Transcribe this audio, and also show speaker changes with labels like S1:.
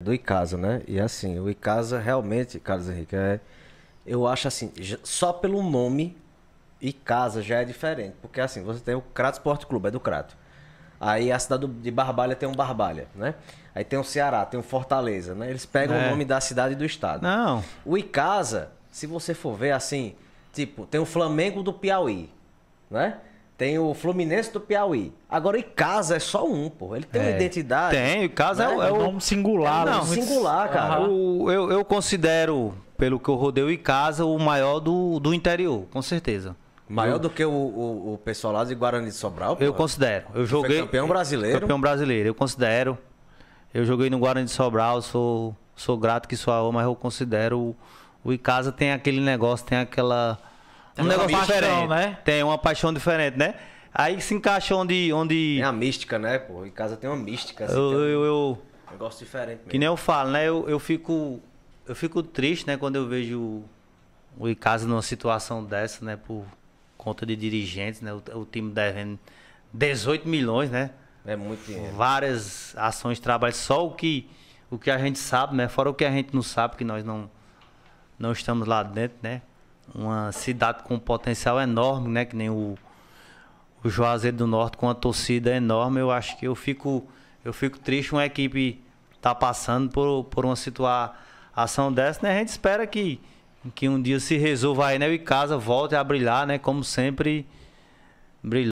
S1: do Icasa, né? E assim, o Icasa realmente, Carlos Henrique, é, eu acho assim, só pelo nome Icasa já é diferente, porque assim, você tem o Crato Sport Clube, é do Crato. Aí a cidade de Barbalha tem um Barbalha, né? Aí tem o Ceará, tem o Fortaleza, né? Eles pegam é. o nome da cidade e do estado. Não. O Icasa, se você for ver assim, tipo, tem o Flamengo do Piauí, né? Tem o Fluminense do Piauí. Agora, o Icasa é só um, pô. Ele tem é, uma identidade. Tem, o Icasa né? é, um é, o nome singular. É um não, né? singular, uhum. cara.
S2: Uhum. O, eu, eu considero, pelo que eu rodei o Icasa, o maior do, do interior, com certeza. Maior do que o, o, o, pessoal lá de Guarani de Sobral? Pô. Eu considero. Eu joguei. Foi campeão brasileiro? Campeão brasileiro, eu considero. Eu joguei no Guarani de Sobral, sou, sou grato que sou a mas eu considero. O Icasa tem aquele negócio, tem aquela tem um negócio diferente. Né? Tem uma paixão diferente, né? Aí se encaixa onde. onde... Tem a mística, né, pô? Em casa tem uma mística. Assim, eu, um eu, eu, negócio diferente mesmo. Que nem eu falo, né? Eu, eu, fico, eu fico triste, né, quando eu vejo o Icasa numa situação dessa, né? Por conta de dirigentes, né? O, o time devendo 18 milhões, né? É muito dinheiro. Várias ações, trabalho, só o que, o que a gente sabe, né? Fora o que a gente não sabe, que nós não, não estamos lá dentro, né? uma cidade com um potencial enorme, né? Que nem o, o Juazeiro do Norte com a torcida enorme. Eu acho que eu fico, eu fico triste uma equipe tá passando por, por uma situação dessa, né? A gente espera que, que um dia se resolva aí, né? E casa volte a brilhar, né? Como sempre brilhou.